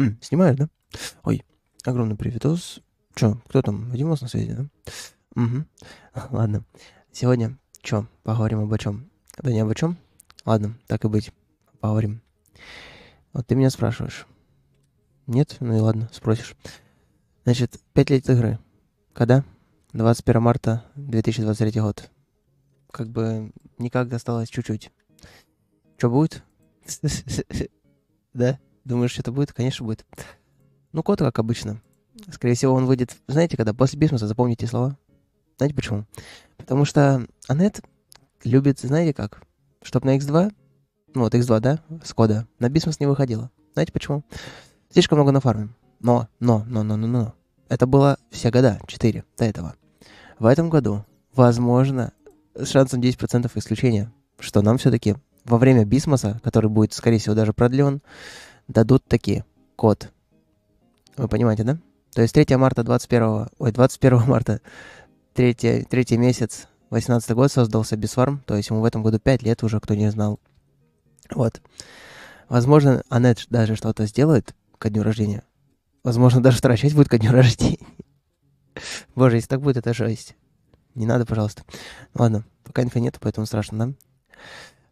М, снимаешь, да? Ой, огромный приветос. Чё, кто там? Вадим у нас на связи, да? Угу. Ладно. Сегодня чё, поговорим об чем? Да не обо чем? Ладно, так и быть. Поговорим. Вот ты меня спрашиваешь. Нет? Ну и ладно, спросишь. Значит, пять лет игры. Когда? 21 марта 2023 год. Как бы никак досталось чуть-чуть. Что будет? Да? Думаешь, что это будет? Конечно, будет. Ну, код, как обычно. Скорее всего, он выйдет... Знаете, когда после бизнеса запомните слова? Знаете почему? Потому что Анет любит, знаете как? Чтоб на X2, ну вот X2, да, с кода, на бизнес не выходила. Знаете почему? Слишком много на фарме. Но, но, но, но, но, но. Это было все года, 4 до этого. В этом году, возможно, с шансом 10% исключения, что нам все-таки во время бисмоса, который будет, скорее всего, даже продлен, дадут такие код. Вы понимаете, да? То есть 3 марта 21... Ой, 21 марта, 3, 3 месяц 18 год создался Бисфарм, то есть ему в этом году 5 лет уже, кто не знал. Вот. Возможно, Анет даже что-то сделает ко дню рождения. Возможно, даже вторая часть будет ко дню рождения. Боже, если так будет, это жесть. Не надо, пожалуйста. Ладно, пока инфа нету, поэтому страшно, да?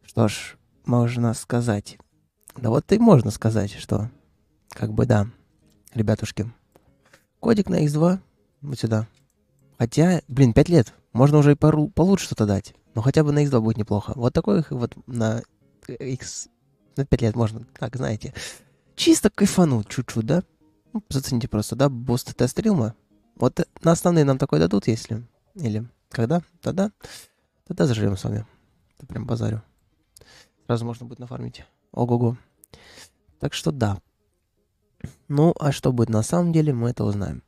Что ж, можно сказать. Да вот и можно сказать, что как бы да, ребятушки. Кодик на X2, вот сюда. Хотя, блин, 5 лет. Можно уже и пору, получше что-то дать. Но хотя бы на X2 будет неплохо. Вот такой вот на X... На 5 лет можно, так, знаете. Чисто кайфануть чуть-чуть, да? Ну, зацените просто, да, буст тестрима. Вот на основные нам такой дадут, если... Или когда? Тогда? Тогда зажрем с вами. Это прям базарю сразу можно будет нафармить. Ого-го. Так что да. Ну, а что будет на самом деле, мы это узнаем.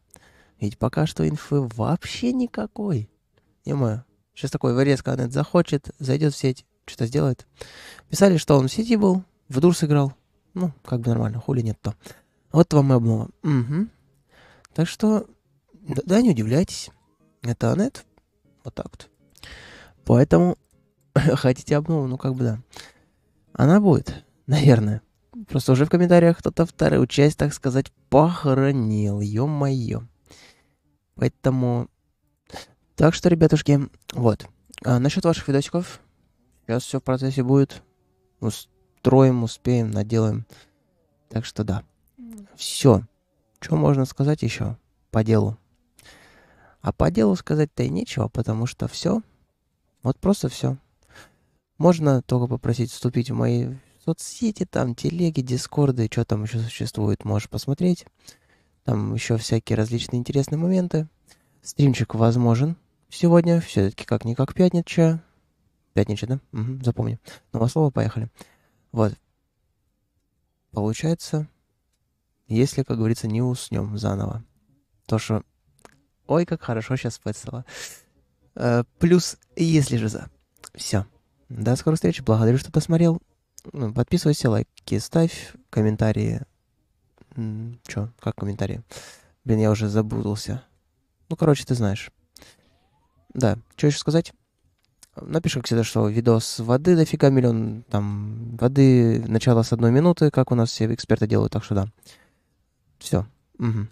Ведь пока что инфы вообще никакой. Не мое. Сейчас такой вырез, когда это захочет, зайдет в сеть, что-то сделает. Писали, что он в сети был, в дур сыграл. Ну, как бы нормально, хули нет-то. Вот вам и обнова. Угу. Так что, да, да, не удивляйтесь. Это Анет. Вот так вот. Поэтому, хотите обнову, ну как бы да. Она будет, наверное. Просто уже в комментариях кто-то вторую часть, так сказать, похоронил, ё-моё. Поэтому... Так что, ребятушки, вот. А насчет ваших видосиков. Сейчас все в процессе будет. Устроим, успеем, наделаем. Так что да. Все. Что можно сказать еще по делу? А по делу сказать-то и нечего, потому что все. Вот просто все. Можно только попросить вступить в мои соцсети, там телеги, дискорды, что там еще существует, можешь посмотреть. Там еще всякие различные интересные моменты. Стримчик возможен сегодня, все-таки как-никак пятница. Пятница, да? Угу, запомни. Новое ну, а слово, поехали. Вот. Получается, если, как говорится, не уснем заново. То, что... Ой, как хорошо сейчас спать стало. Э, плюс, если же за. Все. До скорой встречи. Благодарю, что посмотрел. Ну, подписывайся, лайки ставь, комментарии. Чё, как комментарии? Блин, я уже забудался. Ну, короче, ты знаешь. Да, что еще сказать? Напиши, как всегда, что видос воды дофига миллион, там, воды, начало с одной минуты, как у нас все эксперты делают, так что да. Все. Угу.